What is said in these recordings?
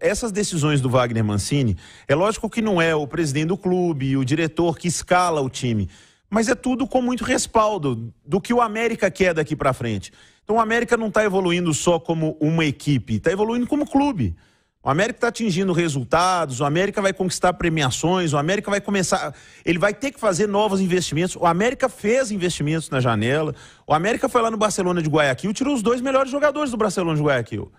essas decisões do Wagner Mancini, é lógico que não é o presidente do clube, o diretor que escala o time, mas é tudo com muito respaldo do que o América quer daqui para frente. Então o América não está evoluindo só como uma equipe, está evoluindo como clube. O América está atingindo resultados, o América vai conquistar premiações, o América vai começar. Ele vai ter que fazer novos investimentos. O América fez investimentos na janela. O América foi lá no Barcelona de Guayaquil, e tirou os dois melhores jogadores do Barcelona de Guayaquil.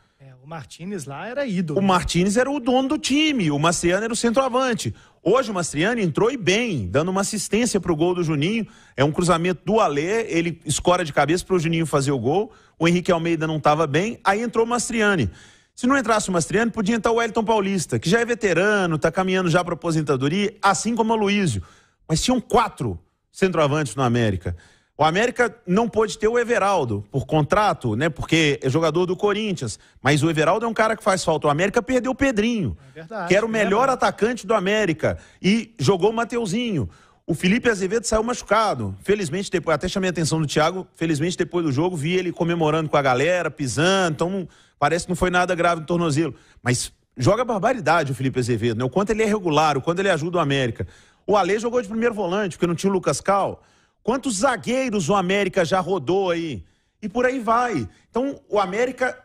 Martinez lá era ídolo. O Martinez era o dono do time, o Mastriani era o centroavante. Hoje o Mastriani entrou e bem, dando uma assistência para o gol do Juninho. É um cruzamento do Alê, ele escora de cabeça para o Juninho fazer o gol. O Henrique Almeida não estava bem, aí entrou o Mastriani. Se não entrasse o Mastriani, podia entrar o Elton Paulista, que já é veterano, está caminhando já para aposentadoria, assim como o Luísio. Mas tinham quatro centroavantes no América. O América não pôde ter o Everaldo por contrato, né? Porque é jogador do Corinthians. Mas o Everaldo é um cara que faz falta. O América perdeu o Pedrinho, é verdade, que era o melhor é atacante do América. E jogou o Mateuzinho. O Felipe Azevedo saiu machucado. Felizmente, depois, até chamei a atenção do Thiago. Felizmente, depois do jogo, vi ele comemorando com a galera, pisando. Então, parece que não foi nada grave no tornozelo. Mas joga barbaridade o Felipe Azevedo, né? O quanto ele é regular, o quanto ele ajuda o América. O Ale jogou de primeiro volante, porque não tinha o Lucas Cal. Quantos zagueiros o América já rodou aí? E por aí vai. Então, o América,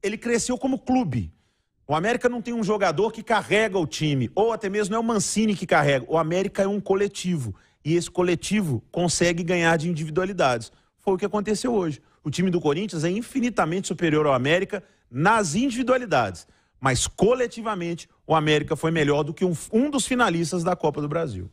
ele cresceu como clube. O América não tem um jogador que carrega o time, ou até mesmo não é o Mancini que carrega. O América é um coletivo. E esse coletivo consegue ganhar de individualidades. Foi o que aconteceu hoje. O time do Corinthians é infinitamente superior ao América nas individualidades. Mas coletivamente, o América foi melhor do que um, um dos finalistas da Copa do Brasil.